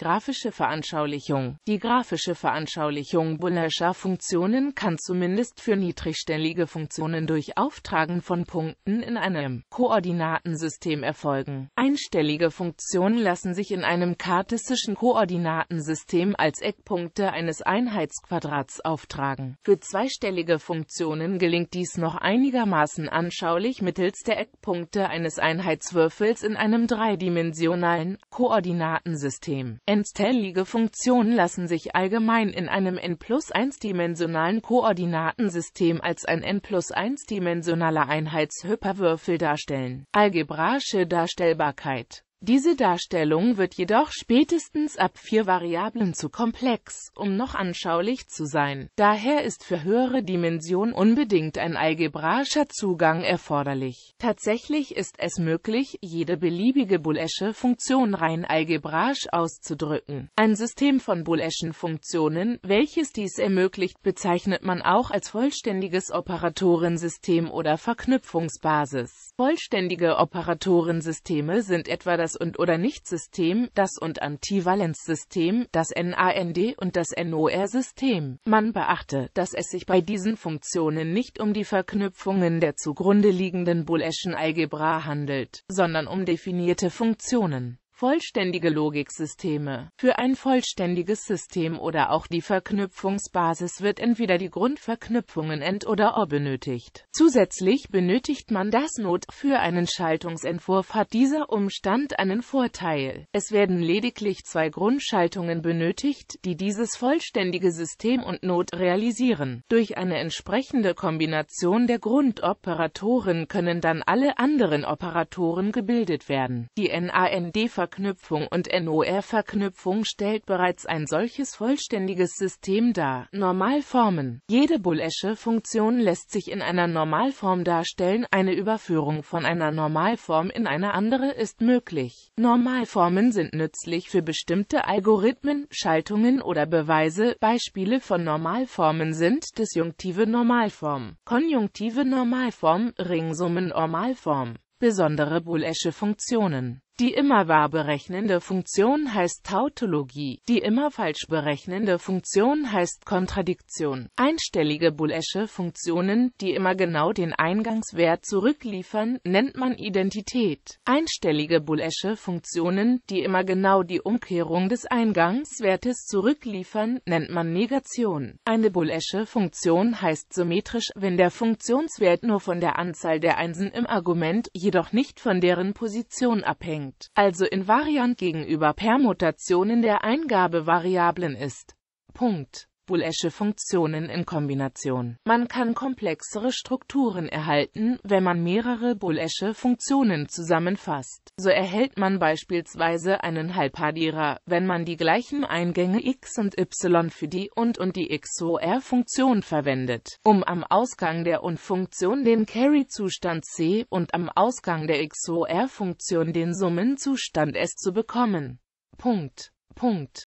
Grafische Veranschaulichung Die grafische Veranschaulichung boole'scher Funktionen kann zumindest für niedrigstellige Funktionen durch Auftragen von Punkten in einem Koordinatensystem erfolgen. Einstellige Funktionen lassen sich in einem kartesischen Koordinatensystem als Eckpunkte eines Einheitsquadrats auftragen. Für zweistellige Funktionen gelingt dies noch einigermaßen anschaulich mittels der Eckpunkte eines Einheitswürfels in einem dreidimensionalen Koordinatensystem. Entstellige Funktionen lassen sich allgemein in einem n plus 1-dimensionalen Koordinatensystem als ein n plus 1-dimensionaler Einheitshyperwürfel darstellen. Algebraische Darstellbarkeit diese Darstellung wird jedoch spätestens ab vier Variablen zu komplex, um noch anschaulich zu sein. Daher ist für höhere Dimensionen unbedingt ein algebraischer Zugang erforderlich. Tatsächlich ist es möglich, jede beliebige boolesche Funktion rein algebraisch auszudrücken. Ein System von booleschen Funktionen, welches dies ermöglicht, bezeichnet man auch als vollständiges Operatorensystem oder Verknüpfungsbasis. Vollständige Operatorensysteme sind etwa das das und oder Nicht-System, das und Antivalenzsystem, das NAND und das NOR-System. Man beachte, dass es sich bei diesen Funktionen nicht um die Verknüpfungen der zugrunde liegenden Booleschen Algebra handelt, sondern um definierte Funktionen. Vollständige Logiksysteme. Für ein vollständiges System oder auch die Verknüpfungsbasis wird entweder die Grundverknüpfungen and oder or benötigt. Zusätzlich benötigt man das Not. Für einen Schaltungsentwurf hat dieser Umstand einen Vorteil. Es werden lediglich zwei Grundschaltungen benötigt, die dieses vollständige System und Not realisieren. Durch eine entsprechende Kombination der Grundoperatoren können dann alle anderen Operatoren gebildet werden. Die NAND verknüpfungen Verknüpfung und NOR-Verknüpfung stellt bereits ein solches vollständiges System dar. Normalformen Jede boolesche Funktion lässt sich in einer Normalform darstellen, eine Überführung von einer Normalform in eine andere ist möglich. Normalformen sind nützlich für bestimmte Algorithmen, Schaltungen oder Beweise. Beispiele von Normalformen sind disjunktive Normalform, konjunktive Normalform, Ringsummen-Normalform besondere boolesche Funktionen. Die immer wahr berechnende Funktion heißt Tautologie, die immer falsch berechnende Funktion heißt Kontradiktion. Einstellige boolesche Funktionen, die immer genau den Eingangswert zurückliefern, nennt man Identität. Einstellige boolesche Funktionen, die immer genau die Umkehrung des Eingangswertes zurückliefern, nennt man Negation. Eine boolesche Funktion heißt symmetrisch, wenn der Funktionswert nur von der Anzahl der Einsen im Argument, jedoch nicht von deren Position abhängt schwankt, also invariant gegenüber Permutationen der Eingabevariablen ist. Punkt boolesche Funktionen in Kombination. Man kann komplexere Strukturen erhalten, wenn man mehrere boolesche Funktionen zusammenfasst. So erhält man beispielsweise einen Halbhadierer, wenn man die gleichen Eingänge x und y für die und und die XOR-Funktion verwendet, um am Ausgang der und-Funktion den Carry-Zustand C und am Ausgang der XOR-Funktion den Summenzustand S zu bekommen. Punkt. Punkt.